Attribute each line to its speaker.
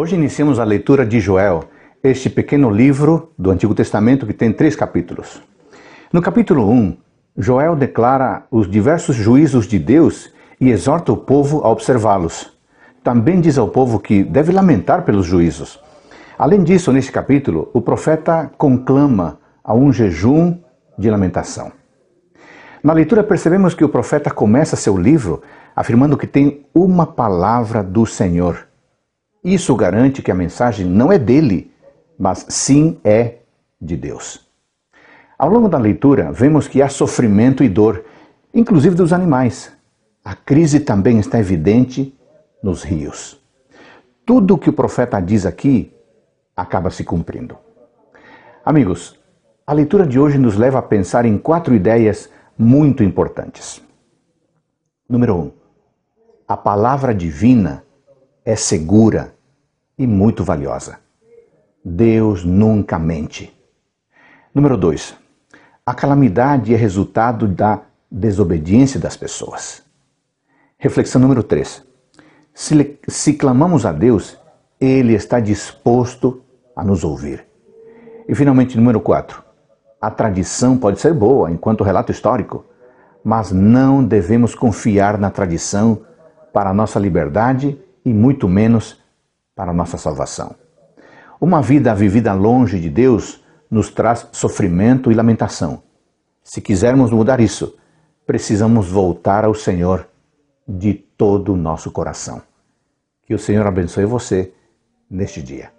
Speaker 1: Hoje iniciamos a leitura de Joel, este pequeno livro do Antigo Testamento que tem três capítulos. No capítulo 1, Joel declara os diversos juízos de Deus e exorta o povo a observá-los. Também diz ao povo que deve lamentar pelos juízos. Além disso, neste capítulo, o profeta conclama a um jejum de lamentação. Na leitura, percebemos que o profeta começa seu livro afirmando que tem uma palavra do Senhor isso garante que a mensagem não é dele, mas sim é de Deus. Ao longo da leitura, vemos que há sofrimento e dor, inclusive dos animais. A crise também está evidente nos rios. Tudo o que o profeta diz aqui acaba se cumprindo. Amigos, a leitura de hoje nos leva a pensar em quatro ideias muito importantes. Número 1. Um, a palavra divina é segura e muito valiosa. Deus nunca mente. Número 2. A calamidade é resultado da desobediência das pessoas. Reflexão número 3. Se, se, clamamos a Deus, Ele está disposto a nos ouvir. E finalmente, número 4. A tradição pode ser boa enquanto relato histórico, mas não devemos confiar na tradição para a nossa liberdade e muito menos para a nossa salvação. Uma vida vivida longe de Deus nos traz sofrimento e lamentação. Se quisermos mudar isso, precisamos voltar ao Senhor de todo o nosso coração. Que o Senhor abençoe você neste dia.